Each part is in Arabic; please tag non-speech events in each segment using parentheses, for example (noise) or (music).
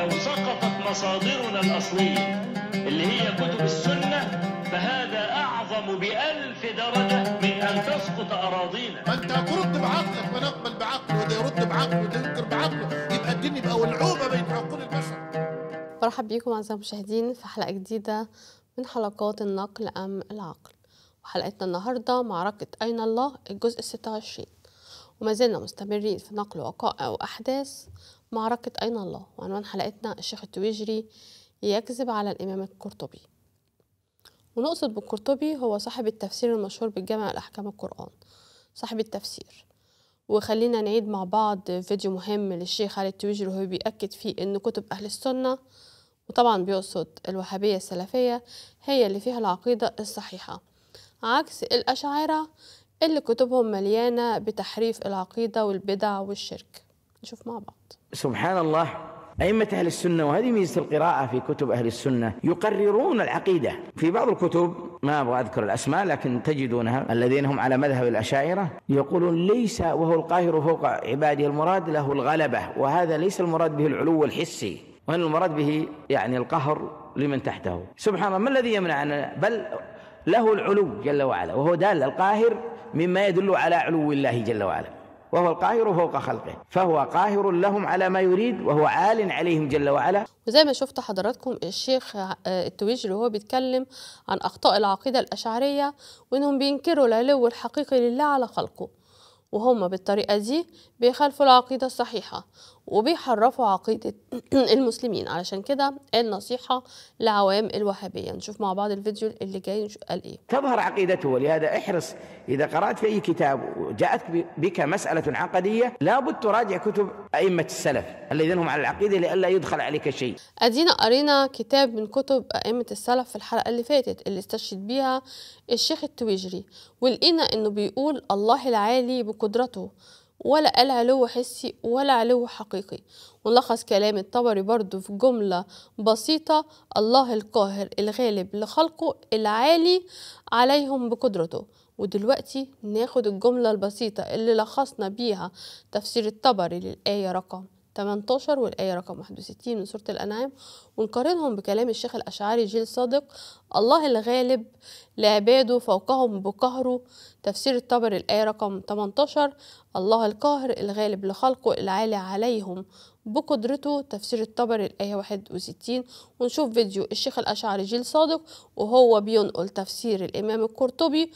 لو سقطت مصادرنا الأصلية اللي هي كتب السنة فهذا أعظم بألف درجة من أن تسقط أراضينا فأنت أنت ترد بعقلك ما نقبل بعقله وده يرد بعقله وده ينكر بعقله يبقى الدين يبقى ولعوبة بين عقول البشر مرحبا بيكم أعزائي المشاهدين في حلقة جديدة من حلقات النقل أم العقل وحلقتنا النهاردة معركة أين الله الجزء الستة وعشرين وما زلنا مستمرين في نقل وقائع وأحداث معركة أين الله وعنوان حلقتنا الشيخ التويجري يكذب على الإمام القرطبي ونقصد بالقرطبي هو صاحب التفسير المشهور بالجامع الأحكام القرآن صاحب التفسير وخلينا نعيد مع بعض فيديو مهم للشيخ علي التويجري وهو بيأكد فيه إن كتب أهل السنة وطبعا بيقصد الوهابية السلفية هي اللي فيها العقيدة الصحيحة عكس الأشاعرة اللي كتبهم مليانة بتحريف العقيدة والبدع والشرك نشوف مع بعض سبحان الله أئمة أهل السنة وهذه ميزة القراءة في كتب أهل السنة يقررون العقيدة في بعض الكتب ما أبغى أذكر الأسماء لكن تجدونها الذين هم على مذهب الأشاعرة يقولون ليس وهو القاهر فوق عباده المراد له الغلبة وهذا ليس المراد به العلو الحسي وإن المراد به يعني القهر لمن تحته سبحان الله ما الذي يمنعنا بل له العلو جل وعلا وهو دال القاهر مما يدل على علو الله جل وعلا وهو القاهر فوق خلقه فهو قاهر لهم على ما يريد وهو عال عليهم جل وعلا وزي ما شفت حضراتكم الشيخ آه، التويج اللي هو بيتكلم عن أخطاء العقيدة الأشعرية وإنهم بينكروا العلو الحقيقي لله على خلقه وهم بالطريقة دي بيخالفوا العقيدة الصحيحة وبيحرفوا عقيدة (clears throat) المسلمين علشان كده النصيحة لعوام الوهابية نشوف مع بعض الفيديو اللي جاي نشوف قال إيه تظهر عقيدته ولهذا احرص إذا قرأت في أي كتاب وجاءت بك مسألة عقدية لابد تراجع كتب أئمة السلف الذين هم على العقيدة لئلا يدخل عليك شيء أدينا قرينا كتاب من كتب أئمة السلف في الحلقة اللي فاتت اللي استشهد بيها الشيخ التويجري ولقينا إنه بيقول الله العالي بقدرته ولا قال علو حسي ولا علو حقيقي ونلخص كلام الطبري برضو في جملة بسيطة الله القاهر الغالب لخلقه العالي عليهم بقدرته ودلوقتي ناخد الجملة البسيطة اللي لخصنا بيها تفسير الطبري للآية رقم 18 والآية رقم 61 من سورة الأنعام ونقارنهم بكلام الشيخ الأشعري جيل صادق الله الغالب لعباده فوقهم بقهره تفسير الطبر الآية رقم 18 الله القاهر الغالب لخلقه العالي عليهم بقدرته تفسير الطبر الآية 61 ونشوف فيديو الشيخ الأشعري جيل صادق وهو بينقل تفسير الإمام القرطبي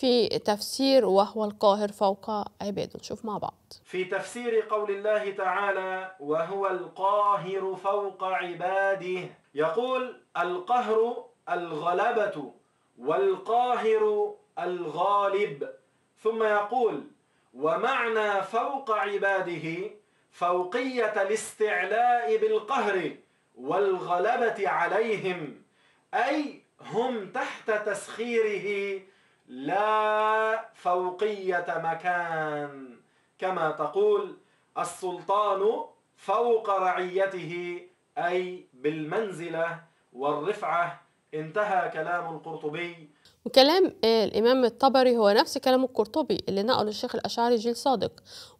في تفسير وهو القاهر فوق عباده نشوف مع بعض في تفسير قول الله تعالى وهو القاهر فوق عباده يقول القهر الغلبة والقاهر الغالب ثم يقول ومعنى فوق عباده فوقية الاستعلاء بالقهر والغلبة عليهم أي هم تحت تسخيره لا فوقية مكان كما تقول السلطان فوق رعيته أي بالمنزلة والرفعة انتهى كلام القرطبي وكلام الإمام الطبري هو نفس كلام القرطبي اللي نقله الشيخ الأشعري جيل صادق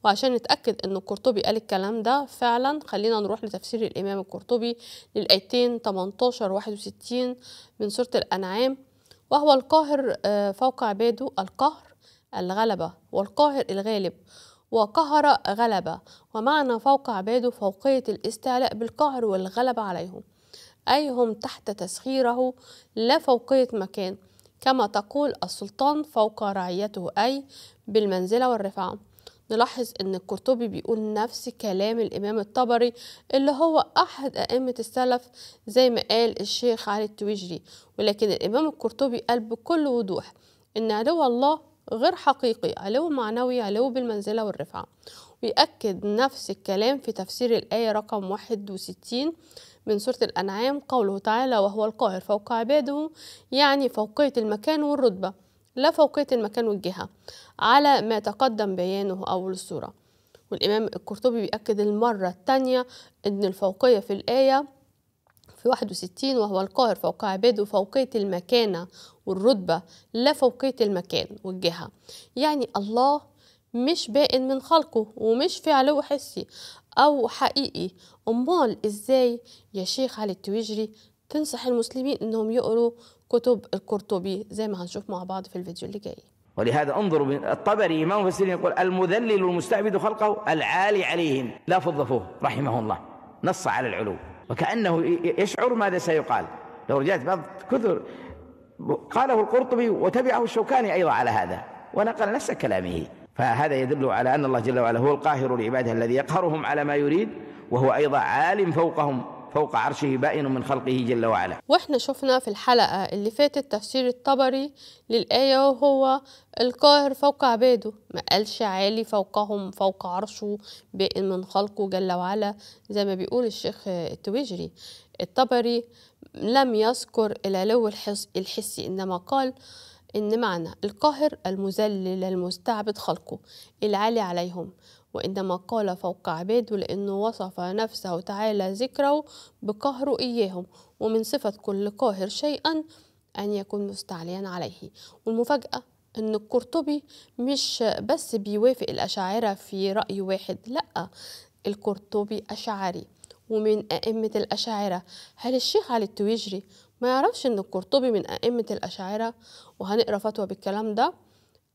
وعشان نتأكد أن القرطبي قال الكلام ده فعلا خلينا نروح لتفسير الإمام القرطبي للآيتين 18 61 من سورة الأنعام وهو القاهر آه، فوق عباده القهر الغلبة والقاهر الغالب وقهر غلبة ومعنى فوق عباده فوقية الاستعلاء بالقهر والغلبة عليهم أي هم تحت تسخيره لا فوقية مكان كما تقول السلطان فوق رعيته أي بالمنزلة والرفعة نلاحظ ان القرطبي بيقول نفس كلام الامام الطبري اللي هو احد ائمه السلف زي ما قال الشيخ علي التويجري ولكن الامام القرطبي قال بكل وضوح ان علو الله غير حقيقي علو معنوي علو بالمنزله والرفعه ويأكد نفس الكلام في تفسير الآية رقم 61 من سورة الأنعام قوله تعالى وهو القاهر فوق عباده يعني فوقية المكان والرتبة لا فوقية المكان والجهة على ما تقدم بيانه أول السورة والإمام القرطبي بيأكد المرة الثانية أن الفوقية في الآية في 61 وهو القاهر فوق عباده فوقية المكانة والرتبة لا فوقية المكان والجهة يعني الله مش بائن من خلقه ومش في علو حسي أو حقيقي أمال إزاي يا شيخ علي التويجري تنصح المسلمين إنهم يقروا كتب القرطبي زي ما هنشوف مع بعض في الفيديو اللي جاي ولهذا انظروا الطبري إمام المفسرين يقول المذلل المستعبد خلقه العالي عليهم لا فضفوه رحمه الله نص على العلو وكأنه يشعر ماذا سيقال لو رجعت بعض كثر قاله القرطبي وتبعه الشوكاني أيضا على هذا ونقل نفس كلامه فهذا يدل على أن الله جل وعلا هو القاهر لعباده الذي يقهرهم على ما يريد وهو أيضا عال فوقهم فوق عرشه بائن من خلقه جل وعلا واحنا شفنا في الحلقة اللي فاتت تفسير الطبري للآية وهو القاهر فوق عباده ما قالش عالي فوقهم فوق عرشه بائن من خلقه جل وعلا زي ما بيقول الشيخ التويجري الطبري لم يذكر العلو الحس الحسي إنما قال إن معنى القاهر المذلل المستعبد خلقه العالي عليهم وإنما قال فوق عباده لأنه وصف نفسه تعالى ذكره بقهره إياهم ومن صفة كل قاهر شيئا أن يكون مستعليا عليه والمفاجأة أن القرطبي مش بس بيوافق الأشاعرة في رأي واحد لأ القرطبي أشعري ومن أئمة الأشاعرة هل الشيخ علي التويجري ما يعرفش أن القرطبي من أئمة الأشاعرة وهنقرأ فتوى بالكلام ده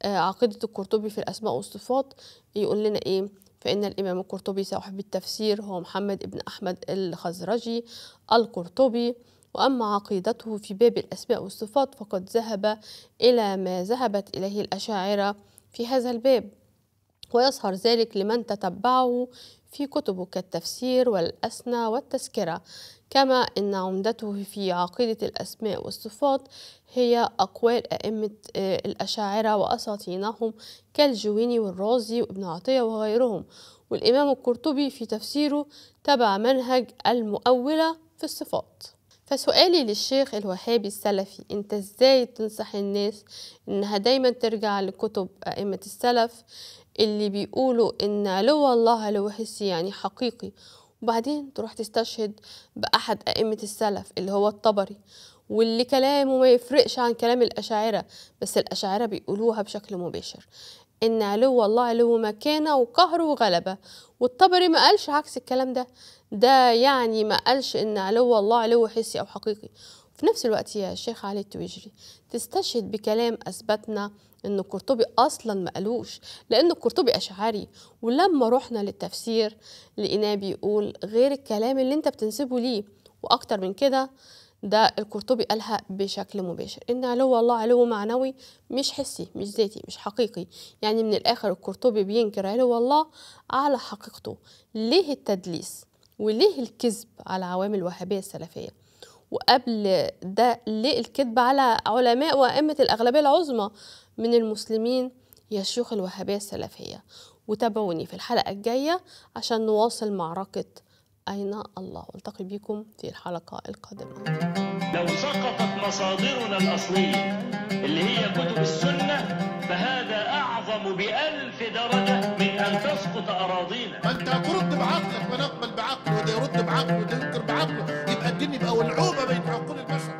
آه، عقيدة القرطبي في الأسماء والصفات يقول لنا إيه فإن الإمام القرطبي صاحب التفسير هو محمد بن أحمد الخزرجي القرطبي وأما عقيدته في باب الأسماء والصفات فقد ذهب إلى ما ذهبت إليه الأشاعرة في هذا الباب ويظهر ذلك لمن تتبعه في كتبه كالتفسير والأسنى والتذكرة كما أن عمدته في عقيدة الأسماء والصفات هي أقوال أئمة آه، الأشاعرة وأساطينهم كالجويني والرازي وابن عطية وغيرهم والإمام القرطبي في تفسيره تبع منهج المؤولة في الصفات فسؤالي للشيخ الوهابي السلفي انت ازاي تنصح الناس انها دايما ترجع لكتب ائمة السلف اللي بيقولوا ان لو الله لو حسي يعني حقيقي وبعدين تروح تستشهد بأحد أئمة السلف اللي هو الطبري واللي كلامه ما يفرقش عن كلام الأشاعرة بس الأشاعرة بيقولوها بشكل مباشر إن علو الله علو مكانة وقهر وغلبة والطبري ما قالش عكس الكلام ده ده يعني ما قالش إن علو الله علو حسي أو حقيقي في نفس الوقت يا شيخ علي التويجري تستشهد بكلام أثبتنا ان القرطبي اصلا ما قالوش لان القرطبي اشعري ولما رحنا للتفسير لقيناه بيقول غير الكلام اللي انت بتنسبه ليه واكتر من كده ده القرطبي قالها بشكل مباشر ان علو الله علو معنوي مش حسي مش ذاتي مش حقيقي يعني من الاخر القرطبي بينكر علو الله على حقيقته ليه التدليس وليه الكذب على عوامل الوهابيه السلفيه وقبل ده ليه الكذب على علماء وأئمة الأغلبية العظمى من المسلمين يا شيوخ الوهابية السلفية وتابعوني في الحلقة الجاية عشان نواصل معركة أين الله ألتقي بكم في الحلقة القادمة لو سقطت مصادرنا الأصلية اللي هي كتب السنة فهذا أعظم بألف درجة من أن تسقط أراضينا ما أنت ترد بعقلك ونقبل بعقله وده يرد بعقله وده ينكر بعقله يبقى الدنيا بقى ولعوبة بين عقول البشر